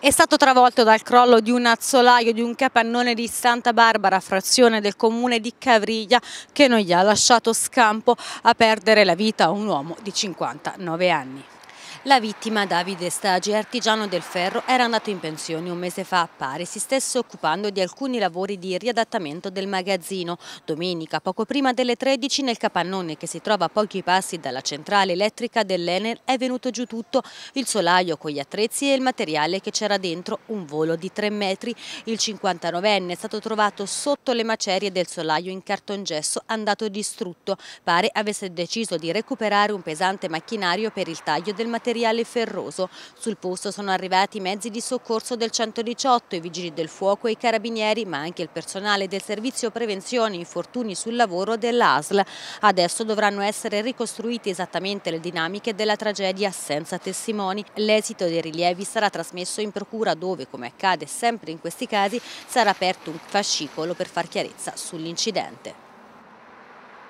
è stato travolto dal crollo di un azzolaio di un capannone di Santa Barbara, frazione del comune di Cavriglia, che non gli ha lasciato scampo a perdere la vita un uomo di 59 anni. La vittima Davide Stagi, artigiano del ferro, era andato in pensione un mese fa. Pare si stesse occupando di alcuni lavori di riadattamento del magazzino. Domenica, poco prima delle 13, nel capannone che si trova a pochi passi dalla centrale elettrica dell'Ener, è venuto giù tutto il solaio con gli attrezzi e il materiale che c'era dentro, un volo di 3 metri. Il 59enne è stato trovato sotto le macerie del solaio in cartongesso andato distrutto. Pare avesse deciso di recuperare un pesante macchinario per il taglio del materiale materiale ferroso. Sul posto sono arrivati i mezzi di soccorso del 118, i vigili del fuoco e i carabinieri, ma anche il personale del servizio prevenzione infortuni sul lavoro dell'ASL. Adesso dovranno essere ricostruite esattamente le dinamiche della tragedia senza testimoni. L'esito dei rilievi sarà trasmesso in procura dove, come accade sempre in questi casi, sarà aperto un fascicolo per far chiarezza sull'incidente.